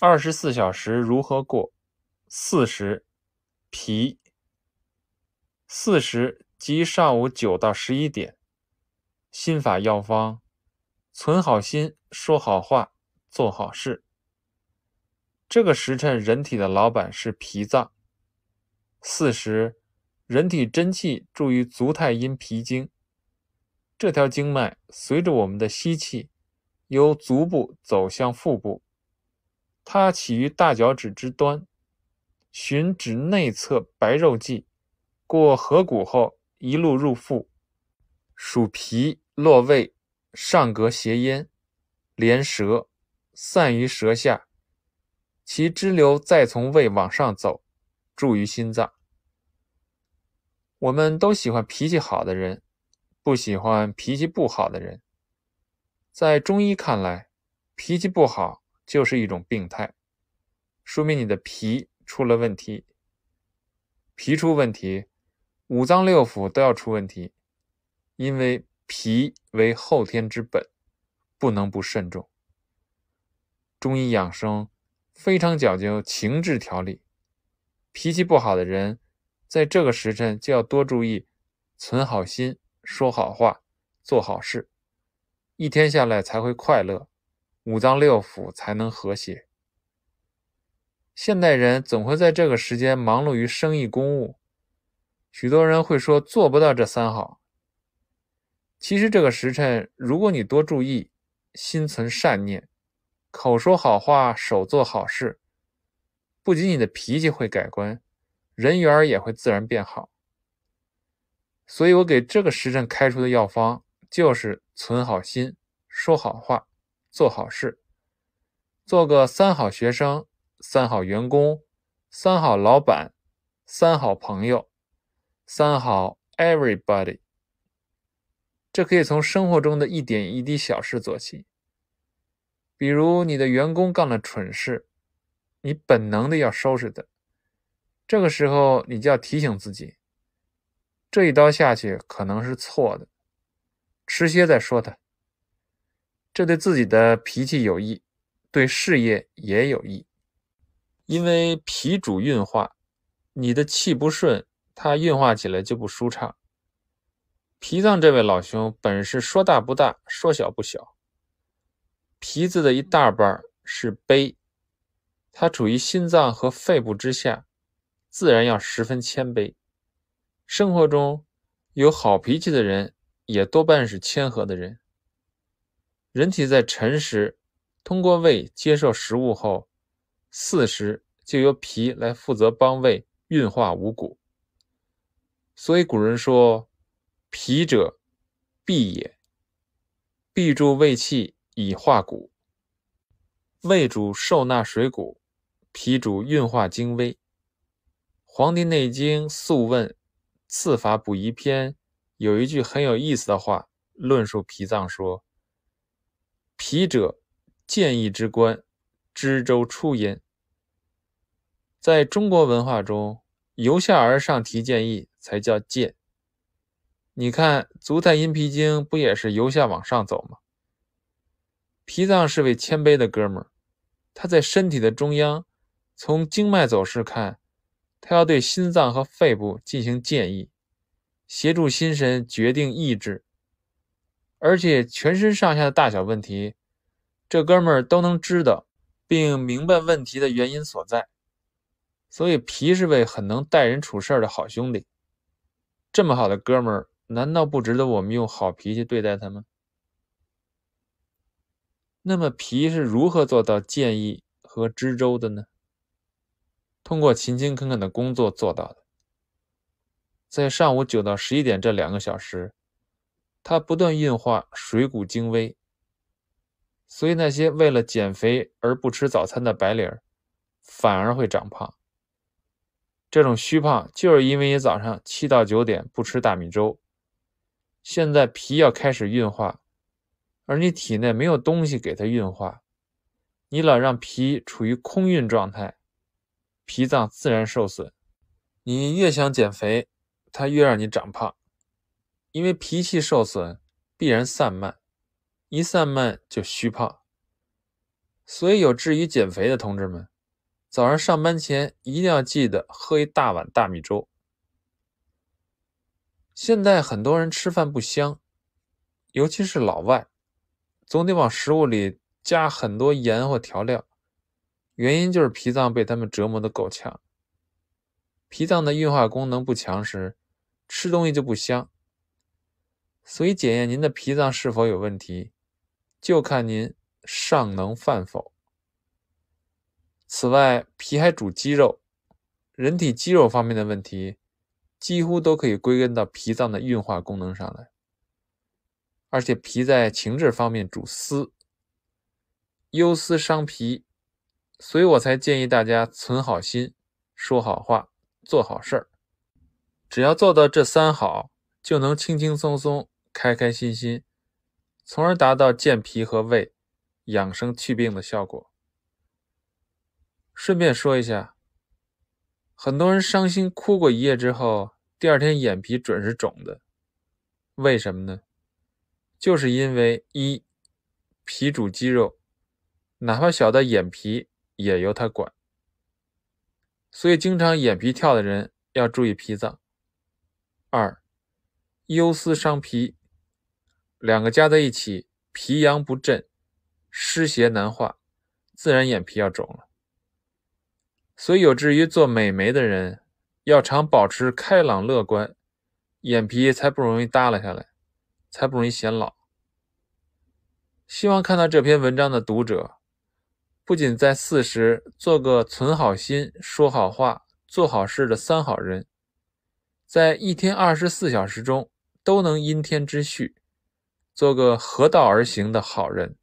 二十四小时如何过？四时脾，四时即上午九到十一点。心法药方：存好心，说好话，做好事。这个时辰，人体的老板是脾脏。四时，人体真气注于足太阴脾经，这条经脉随着我们的吸气，由足部走向腹部。它起于大脚趾之端，循指内侧白肉际，过合谷后，一路入腹，属脾落胃，上膈挟咽，连舌，散于舌下。其支流再从胃往上走，注于心脏。我们都喜欢脾气好的人，不喜欢脾气不好的人。在中医看来，脾气不好。就是一种病态，说明你的脾出了问题。脾出问题，五脏六腑都要出问题，因为脾为后天之本，不能不慎重。中医养生非常讲究情志调理，脾气不好的人，在这个时辰就要多注意，存好心，说好话，做好事，一天下来才会快乐。五脏六腑才能和谐。现代人总会在这个时间忙碌于生意公务，许多人会说做不到这三好。其实这个时辰，如果你多注意，心存善念，口说好话，手做好事，不仅你的脾气会改观，人缘也会自然变好。所以，我给这个时辰开出的药方就是存好心，说好话。做好事，做个三好学生、三好员工、三好老板、三好朋友、三好 everybody。这可以从生活中的一点一滴小事做起。比如你的员工干了蠢事，你本能的要收拾他，这个时候你就要提醒自己，这一刀下去可能是错的，迟些再说他。这对自己的脾气有益，对事业也有益，因为脾主运化，你的气不顺，它运化起来就不舒畅。脾脏这位老兄，本事说大不大，说小不小。脾字的一大半是悲，它处于心脏和肺部之下，自然要十分谦卑。生活中有好脾气的人，也多半是谦和的人。人体在辰时通过胃接受食物后，巳时就由脾来负责帮胃运化五谷。所以古人说：“脾者，必也。必助胃气以化谷，胃主受纳水谷，脾主运化精微。”《黄帝内经·素问·刺法补遗篇》有一句很有意思的话，论述脾脏说。脾者，建议之官，知周出焉。在中国文化中，由下而上提建议才叫建。你看，足太阴脾经不也是由下往上走吗？脾脏是位谦卑的哥们儿，他在身体的中央，从经脉走势看，他要对心脏和肺部进行建议，协助心神决定意志。而且全身上下的大小问题，这哥们儿都能知道，并明白问题的原因所在。所以皮是位很能待人处事的好兄弟。这么好的哥们儿，难道不值得我们用好脾气对待他吗？那么皮是如何做到建议和知州的呢？通过勤勤恳恳的工作做到的。在上午九到十一点这两个小时。它不断运化水谷精微，所以那些为了减肥而不吃早餐的白领反而会长胖。这种虚胖就是因为你早上七到九点不吃大米粥，现在脾要开始运化，而你体内没有东西给它运化，你老让脾处于空运状态，脾脏自然受损。你越想减肥，它越让你长胖。因为脾气受损，必然散漫，一散漫就虚胖。所以有志于减肥的同志们，早上上班前一定要记得喝一大碗大米粥。现在很多人吃饭不香，尤其是老外，总得往食物里加很多盐或调料，原因就是脾脏被他们折磨得够呛。脾脏的运化功能不强时，吃东西就不香。所以检验您的脾脏是否有问题，就看您尚能犯否。此外，脾还主肌肉，人体肌肉方面的问题，几乎都可以归根到脾脏的运化功能上来。而且脾在情志方面主思，忧思伤脾，所以我才建议大家存好心、说好话、做好事儿。只要做到这三好，就能轻轻松松。开开心心，从而达到健脾和胃、养生祛病的效果。顺便说一下，很多人伤心哭过一夜之后，第二天眼皮准是肿的，为什么呢？就是因为一脾主肌肉，哪怕小的眼皮也由它管，所以经常眼皮跳的人要注意脾脏。二，忧思伤脾。两个加在一起，脾阳不振，湿邪难化，自然眼皮要肿了。所以，有志于做美眉的人，要常保持开朗乐观，眼皮才不容易耷拉下来，才不容易显老。希望看到这篇文章的读者，不仅在四时做个存好心、说好话、做好事的三好人，在一天二十四小时中，都能因天之序。做个合道而行的好人。